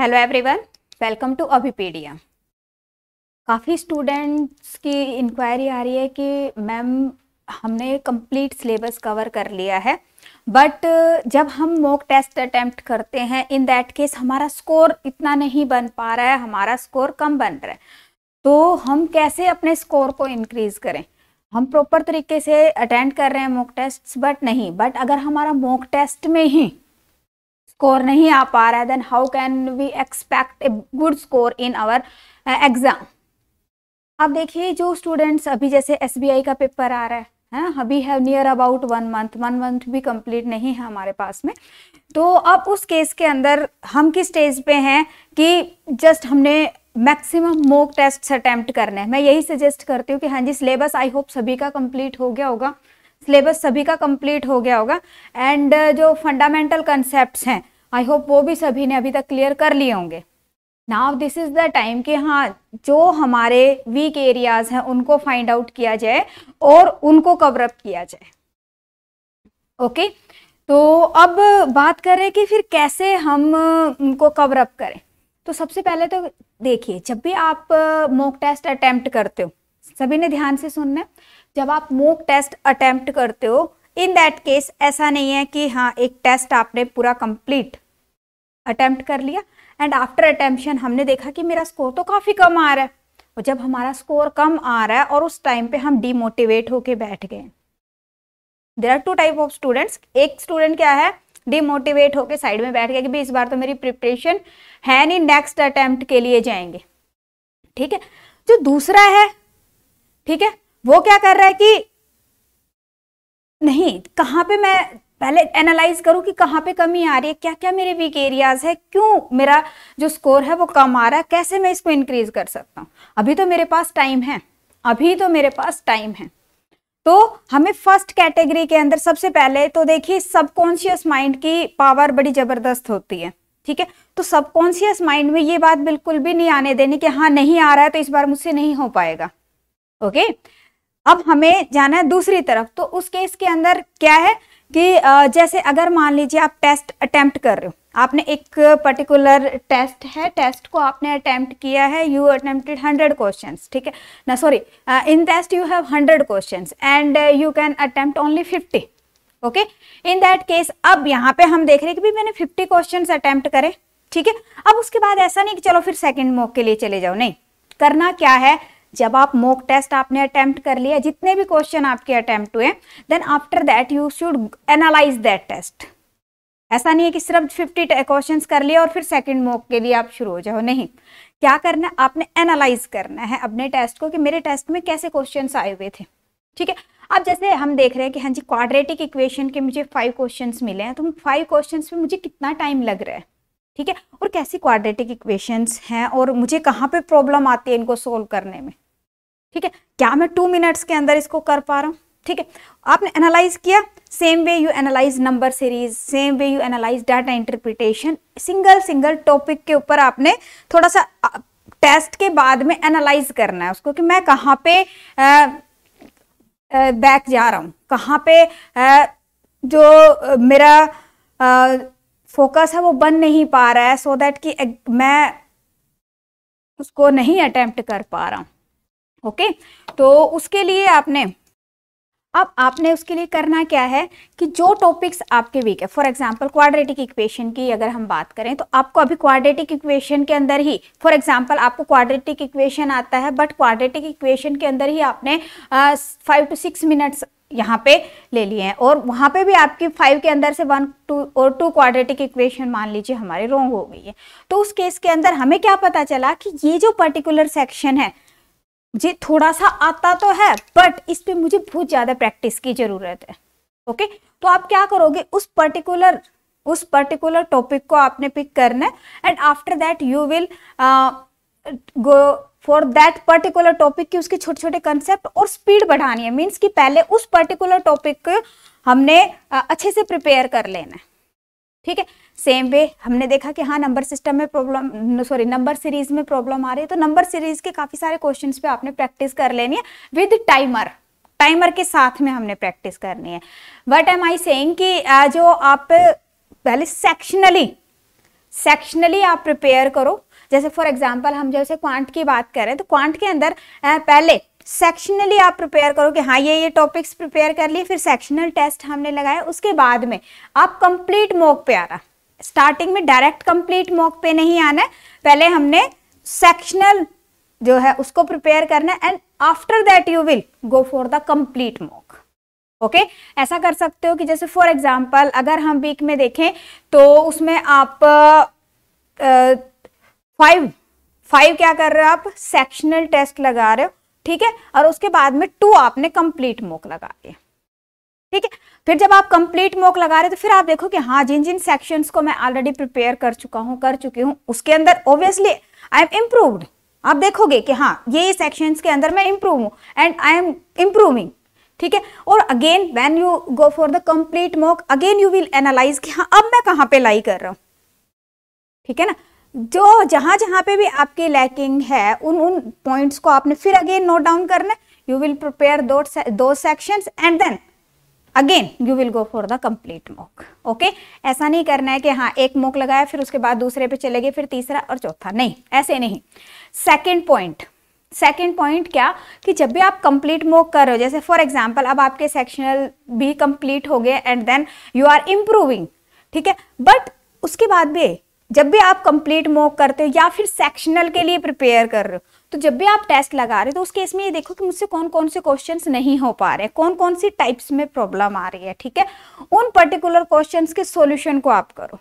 Hello everyone welcome to Abhipedia काफ़ी students की inquiry आ रही है कि मैम हमने कंप्लीट सिलेबस कवर कर लिया है बट जब हम मॉक टेस्ट अटैम्प्ट करते हैं इन दैट केस हमारा स्कोर इतना नहीं बन पा रहा है हमारा स्कोर कम बन रहा है तो हम कैसे अपने स्कोर को इंक्रीज़ करें हम प्रॉपर तरीके से अटेंड कर रहे हैं मॉक टेस्ट बट नहीं बट अगर हमारा मॉक टेस्ट में ही स्कोर नहीं आ पा रहा है then how can we expect a good score in our exam अब देखिए जो स्टूडेंट्स अभी जैसे एस का पेपर आ रहा है है हाँ, अभी है near about one month one month भी कंप्लीट नहीं है हमारे पास में तो अब उस केस के अंदर हम किस स्टेज पे हैं कि जस्ट हमने मैक्सिमम मोक टेस्ट अटैम्प्ट करने हैं मैं यही सजेस्ट करती हूँ कि हाँ जी सिलेबस आई होप सभी का कंप्लीट हो गया होगा सिलेबस सभी का कंप्लीट हो गया होगा एंड जो फंडामेंटल कंसेप्ट हैं आई होप वो भी सभी ने अभी तक क्लियर कर लिए होंगे now this is the time कि हाँ जो हमारे वीक एरियाज़ हैं उनको फाइंड आउट किया जाए और उनको कवरअप किया जाए ओके okay? तो अब बात करें कि फिर कैसे हम उनको कवरअप करें तो सबसे पहले तो देखिए जब भी आप मॉक टेस्ट अटैम्प्ट करते हो सभी ने ध्यान से सुनना है जब आप मूक टेस्ट अटेम्प्ट करते हो इन दैट केस ऐसा नहीं है कि हाँ एक टेस्ट आपने पूरा कंप्लीट अटेम्प्ट कर लिया एंड आफ्टर अटेम्पशन हमने देखा कि मेरा स्कोर तो काफ़ी कम आ रहा है और जब हमारा स्कोर कम आ रहा है और उस टाइम पे हम डिमोटिवेट होके बैठ गए there are two type of students एक स्टूडेंट क्या है डिमोटिवेट होके साइड में बैठ गया कि भाई इस बार तो मेरी प्रिपरेशन है नहीं नेक्स्ट अटेम्प्ट के लिए जाएंगे ठीक है जो दूसरा है ठीक है वो क्या कर रहा है कि नहीं कहां पे मैं पहले एनालाइज करूँ कि कहां पे कमी आ रही है क्या क्या मेरे वीक एरियाज है क्यों मेरा जो स्कोर है वो कम आ रहा है कैसे मैं इसको इंक्रीज कर सकता हूँ अभी तो मेरे पास टाइम है अभी तो मेरे पास टाइम है तो हमें फर्स्ट कैटेगरी के अंदर सबसे पहले तो देखिए सबकॉन्शियस माइंड की पावर बड़ी जबरदस्त होती है ठीक है तो सबकॉन्शियस माइंड में ये बात बिल्कुल भी नहीं आने देनी कि हाँ नहीं आ रहा है तो इस बार मुझसे नहीं हो पाएगा ओके okay? अब हमें जाना है दूसरी तरफ तो उस केस के अंदर क्या है कि जैसे अगर मान लीजिए आप टेस्ट अटेम्प्ट कर रहे हो आपने एक पर्टिकुलर टेस्ट है टेस्ट को आपने अटेम्प्ट किया है यू अटेम्प्टेड हंड्रेड क्वेश्चन ठीक है ना sorry in test you have hundred question and you can attempt only fifty okay in that case अब यहाँ पे हम देख रहे हैं कि मैंने फिफ्टी क्वेश्चन अटेम्प्ट करे ठीक है अब उसके बाद ऐसा नहीं कि चलो फिर सेकेंड मॉक के लिए चले जाओ नहीं करना क्या है जब आप मॉक टेस्ट आपने अटेम्प्ट कर लिया जितने भी क्वेश्चन आपके अटेम्प्ट हुए then after that you should analyse that test ऐसा नहीं है कि सिर्फ फिफ्टी क्वेश्चन कर लिए और फिर सेकेंड मॉक के लिए आप शुरू हो जाओ नहीं क्या करना है आपने एनालाइज करना है अपने टेस्ट को कि मेरे टेस्ट में कैसे क्वेश्चंस आए हुए थे ठीक है अब जैसे हम देख रहे हैं कि हाँ जी क्वाड्रेटिक इक्वेशन के मुझे फाइव क्वेश्चंस मिले हैं तो फाइव क्वेश्चंस में मुझे कितना टाइम लग रहा है ठीक है और कैसी क्वाड्रेटिक इक्वेशंस हैं और मुझे कहाँ पे प्रॉब्लम आती है इनको सोल्व करने में ठीक है क्या मैं टू मिनट्स के अंदर इसको कर पा रहा हूँ ठीक है आपने एनालाइज किया same way you analyse number series same way you analyse data interpretation single single topic के ऊपर आपने थोड़ा सा टेस्ट के बाद में एनालाइज करना है उसको कि मैं कहाँ पे बैक जा रहा हूँ कहाँ पे आ, जो मेरा आ, फोकस है वो बन नहीं पा रहा है सो so दैट कि मैं उसको नहीं अटेम्प्ट कर पा रहा हूँ ओके okay? तो उसके लिए आपने अब आपने उसके लिए करना क्या है कि जो टॉपिक्स आपके वीक है फॉर एग्जांपल क्वाड्रेटिक इक्वेशन की अगर हम बात करें तो आपको अभी क्वाड्रेटिक इक्वेशन के अंदर ही फॉर एग्जांपल आपको क्वाड्रेटिक इक्वेशन आता है बट क्वाड्रेटिक इक्वेशन के अंदर ही आपने फाइव टू सिक्स मिनट्स यहाँ पे ले लिए हैं और वहाँ पे भी आपकी फाइव के अंदर से वन टू और टू क्वाड्रेटिक इक्वेशन मान लीजिए हमारे रोंग हो गई है तो उस केस के अंदर हमें क्या पता चला कि ये जो पर्टिकुलर सेक्शन है जी थोड़ा सा आता तो है बट इस पर मुझे बहुत ज़्यादा प्रैक्टिस की ज़रूरत है ओके तो आप क्या करोगे उस पर्टिकुलर उस पर्टिकुलर टॉपिक को आपने पिक करना है and after that you will go for that particular topic की उसके छोटे छोटे कंसेप्ट और स्पीड बढ़ानी है मीन्स कि पहले उस पर्टिकुलर टॉपिक हमने अच्छे से प्रिपेयर कर लेना है ठीक है सेम वे हमने देखा कि हाँ नंबर सिस्टम में प्रॉब्लम सॉरी नंबर सीरीज में प्रॉब्लम आ रही है तो नंबर सीरीज के काफ़ी सारे क्वेश्चन पे आपने प्रैक्टिस कर लेनी है विद टाइमर टाइमर के साथ में हमने प्रैक्टिस करनी है वट एम आई सेइंग कि जो आप पहले सेक्शनली सेक्शनली आप प्रिपेयर करो जैसे फॉर एग्जाम्पल हम जैसे क्वांट की बात करें तो क्वांट के अंदर पहले सेक्शनली आप प्रिपेयर करो कि हाँ ये ये टॉपिक्स प्रिपेयर कर लिए फिर सेक्शनल टेस्ट हमने लगाया उसके बाद में आप कंप्लीट मॉक पे आना स्टार्टिंग में डायरेक्ट कंप्लीट मॉक पे नहीं आना है पहले हमने सेक्शनल जो है उसको प्रिपेयर करना है and after that you will go for the complete mock okay ऐसा कर सकते हो कि जैसे फॉर एग्जाम्पल अगर हम वीक में देखें तो उसमें आप आ, फाइव फाइव क्या कर रहे हो आप सेक्शनल टेस्ट लगा रहे हो ठीक है और उसके बाद में टू आपने कंप्लीट मोक लगा दिया ठीक है फिर जब आप कंप्लीट मोक लगा रहे हो तो फिर आप देखो कि हाँ जिन जिन सेक्शंस को मैं ऑलरेडी प्रिपेयर कर चुका हूँ कर चुकी हूँ उसके अंदर ऑब्वियसली आई एम इम्प्रूव्ड आप देखोगे कि हाँ ये सेक्शंस के अंदर मैं इंप्रूव हूँ एंड आई एम इम्प्रूविंग ठीक है और again when you go for the complete mock again you will analyse कि हाँ अब मैं कहाँ पे लाई कर रहा हूं ठीक है ना जो जहाँ जहाँ पे भी आपकी लैकिंग है उन उन पॉइंट्स को आपने फिर अगेन नोट डाउन करना यू विल प्रिपेयर दो section and then again you will go for the complete mock okay ऐसा नहीं करना है कि हाँ एक मोक लगाया फिर उसके बाद दूसरे पे चले गए फिर तीसरा और चौथा नहीं ऐसे नहीं सेकेंड पॉइंट सेकेंड पॉइंट क्या कि जब भी आप कंप्लीट मोक कर रहे हो जैसे फॉर एग्जाम्पल अब आपके सेक्शनल भी कंप्लीट हो गए and then you are improving ठीक है बट उसके बाद भी जब भी आप कंप्लीट मोक करते हो या फिर सेक्शनल के लिए प्रिपेयर कर रहे हो तो जब भी आप टेस्ट लगा रहे हो तो उस केस में ये देखो कि मुझसे कौन कौन से क्वेश्चंस नहीं हो पा रहे कौन कौन सी टाइप्स में प्रॉब्लम आ रही है ठीक है उन पर्टिकुलर क्वेश्चंस के सॉल्यूशन को आप करो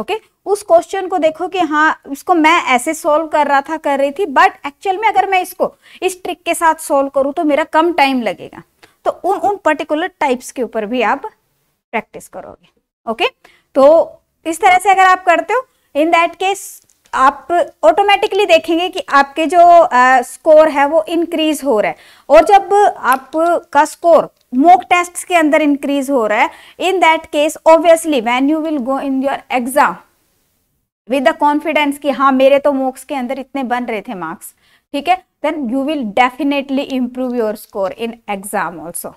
ओके okay? उस क्वेश्चन को देखो कि हाँ इसको मैं ऐसे सॉल्व कर रहा था कर रही थी बट एक्चुअल में अगर मैं इसको इस ट्रिक के साथ सोल्व करूँ तो मेरा कम टाइम लगेगा तो उन उन पर्टिकुलर टाइप्स के ऊपर भी आप प्रैक्टिस करोगे ओके okay? तो इस तरह से अगर आप करते हो इन दैट केस आप ऑटोमेटिकली देखेंगे कि आपके जो स्कोर है वो इंक्रीज हो रहा है और जब आपका स्कोर मोक टेस्ट के अंदर इंक्रीज हो रहा है in that case obviously when you will go in your exam with the confidence कि हाँ मेरे तो मोक्स के अंदर इतने बन रहे थे मार्क्स ठीक है then you will definitely improve your score in exam also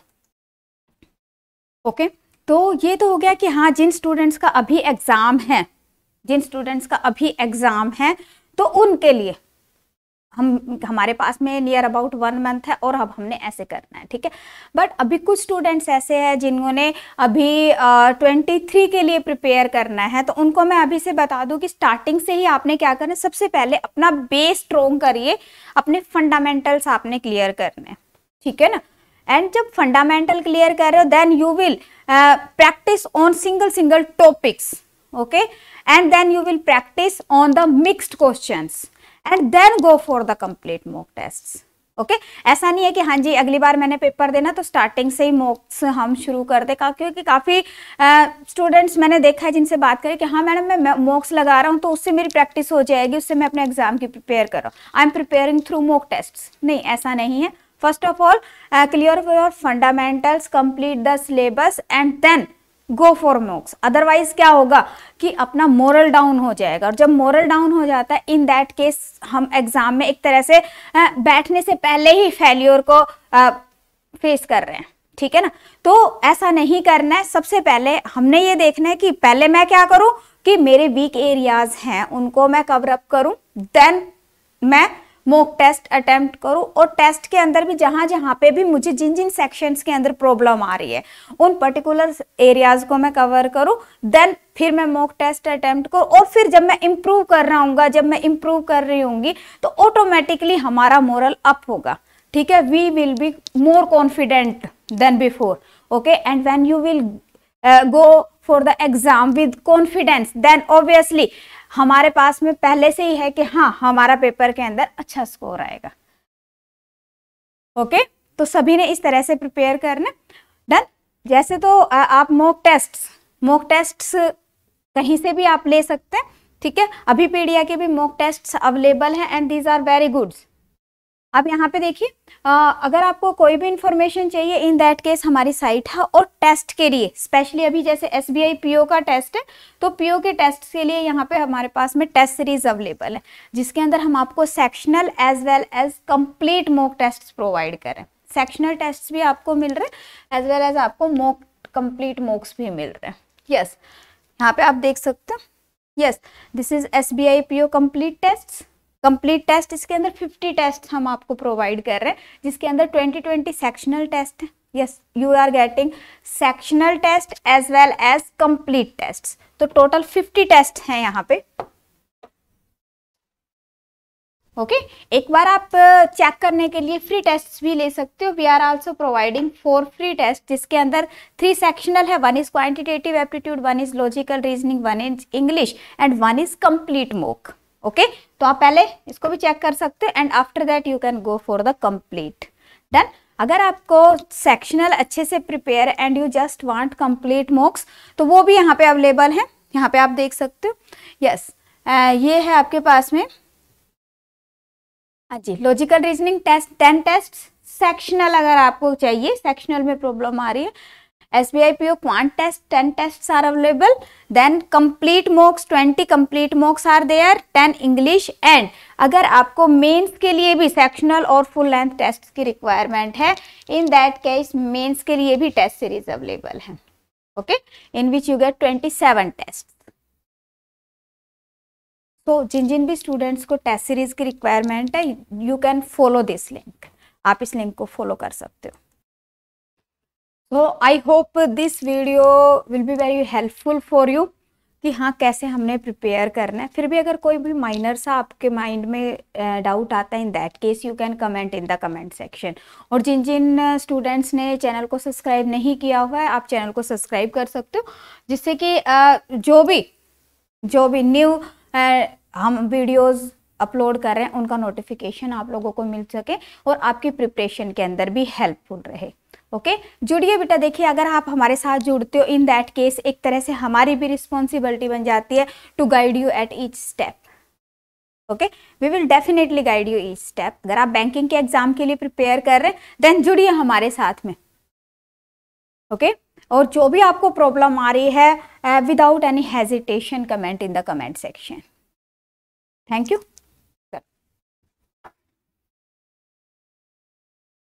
okay तो ये तो हो गया कि हाँ जिन स्टूडेंट्स का अभी एग्ज़ाम है जिन स्टूडेंट्स का अभी एग्ज़ाम है तो उनके लिए हम हमारे पास में नियर अबाउट वन मंथ है और अब हमने ऐसे करना है ठीक है बट अभी कुछ स्टूडेंट्स ऐसे हैं जिन्होंने अभी ट्वेंटी थ्री के लिए प्रिपेयर करना है तो उनको मैं अभी से बता दूं कि स्टार्टिंग से ही आपने क्या करना है सबसे पहले अपना बेस स्ट्रोंग करिए अपने फंडामेंटल्स आपने क्लियर करने ठीक है ना एंड जब फंडामेंटल क्लियर कर रहे हो then you will practice on single single topics okay and then you will practice on the mixed question and then go for the complete mock test okay okay? ऐसा नहीं है कि हाँ जी अगली बार मैंने पेपर देना तो स्टार्टिंग से ही मॉक्स हम शुरू कर दे का, क्योंकि काफ़ी स्टूडेंट्स uh, मैंने देखा है जिनसे बात करें कि हाँ मैडम मैं मॉक्स लगा रहा हूँ तो उससे मेरी प्रैक्टिस हो जाएगी उससे मैं अपने एग्जाम की प्रिपेयर कर रहा हूँ I am preparing through mock test नहीं ऐसा नहीं है first of all clear clear fundamentals complete the syllabus and then go for mocks otherwise क्या होगा कि अपना मोरल डाउन हो जाएगा और जब मोरल डाउन हो जाता है इन दैट केस हम एग्जाम में एक तरह से uh, बैठने से पहले ही फेल्योर को फेस uh, कर रहे हैं ठीक है ना तो ऐसा नहीं करना है सबसे पहले हमने ये देखना है कि पहले मैं क्या करूं कि मेरे वीक एरियाज हैं उनको मैं कवर अप करूं देन मैं मॉक टेस्ट अटेम्प्ट करूँ और टेस्ट के अंदर भी जहाँ जहाँ पे भी मुझे जिन जिन सेक्शंस के अंदर प्रॉब्लम आ रही है उन पर्टिकुलर एरियाज को मैं कवर करूँ देन फिर मैं मॉक टेस्ट अटेम्प्ट करूँ और फिर जब मैं इम्प्रूव कर रहा हूँ जब मैं इम्प्रूव कर रही हूँ तो ऑटोमेटिकली हमारा मोरल अप होगा ठीक है we will be more confident then before okay and when you will go for the exam with confidence then obviously हमारे पास में पहले से ही है कि हाँ हमारा पेपर के अंदर अच्छा स्कोर आएगा ओके okay? तो सभी ने इस तरह से प्रिपेयर करना डन जैसे तो आप मॉक टेस्ट मॉक टेस्ट कहीं से भी आप ले सकते हैं ठीक है अभी पीडिया के भी मॉक टेस्ट अवेलेबल हैं and these are very goods अब यहाँ पे देखिए अगर आपको कोई भी इंफॉर्मेशन चाहिए इन दैट केस हमारी साइट है हाँ और टेस्ट के लिए स्पेशली अभी जैसे S B I P O का टेस्ट है तो पीओ के टेस्ट के लिए यहाँ पे हमारे पास में टेस्ट सीरीज अवेलेबल है जिसके अंदर हम आपको sectional as well as complete mock test provide करें सेक्शनल टेस्ट भी आपको मिल रहे हैं एज वेल एज आपको मॉक कंप्लीट मॉक्स भी मिल रहे हैं यस यहाँ पे आप देख सकते हो yes this is S B I P O complete test complete test इसके अंदर 50 टेस्ट हम आपको प्रोवाइड कर रहे हैं जिसके अंदर 2020 sectional test yes you are getting sectional test as well as complete test तो टोटल 50 टेस्ट हैं यहाँ पे ओके okay? एक बार आप चेक uh, करने के लिए फ्री टेस्ट भी ले सकते हो we are also providing four free test जिसके अंदर थ्री सेक्शनल है one is quantitative aptitude one is logical reasoning one is English and one is complete mock okay तो आप पहले इसको भी चेक कर सकते हो and after that you can go for the complete done अगर आपको सेक्शनल अच्छे से prepare and you just want complete mocks तो वो भी यहाँ पे अवेलेबल है यहाँ पे आप देख सकते हो यस yes, uh, ये है आपके पास में हाँ जी logical reasoning test ten test sectional अगर आपको चाहिए सेक्शनल में प्रॉब्लम आ रही है SBIPO quant test 10 tests are available then complete mocks 20 complete mocks are there 10 English and अगर आपको मेंस के लिए भी सेक्शनल और फुल लेंथ टेस्ट की रिक्वायरमेंट है इन दैट केस मेंस के लिए भी टेस्ट सीरीज अवेलेबल है okay in which you get 27 test तो जिन जिन भी स्टूडेंट्स को टेस्ट सीरीज की रिक्वायरमेंट है you can follow this link आप इस लिंक को फॉलो कर सकते हो so I hope this video will be very helpful for you कि हाँ कैसे हमने प्रिपेयर करना है फिर भी अगर कोई भी माइनर सा आपके माइंड में डाउट आता है in that case you can comment in the comment section और जिन जिन स्टूडेंट्स ने चैनल को सब्सक्राइब नहीं किया हुआ है आप चैनल को सब्सक्राइब कर सकते हो जिससे कि जो भी जो भी न्यू हम वीडियोस अपलोड कर रहे हैं उनका नोटिफिकेशन आप लोगों को मिल सके और आपकी प्रिपरेशन के अंदर भी हेल्पफुल रहे ओके जुड़िए बेटा देखिए अगर आप हमारे साथ जुड़ते हो इन दैट केस एक तरह से हमारी भी रिस्पॉन्सिबिलिटी बन जाती है to guide you at each step okay we will definitely guide you each step अगर आप बैंकिंग के एग्जाम के लिए प्रिपेयर कर रहे हैं देन जुड़िए हमारे साथ में ओके okay? और जो भी आपको प्रॉब्लम आ रही है without any hesitation comment in the comment section thank you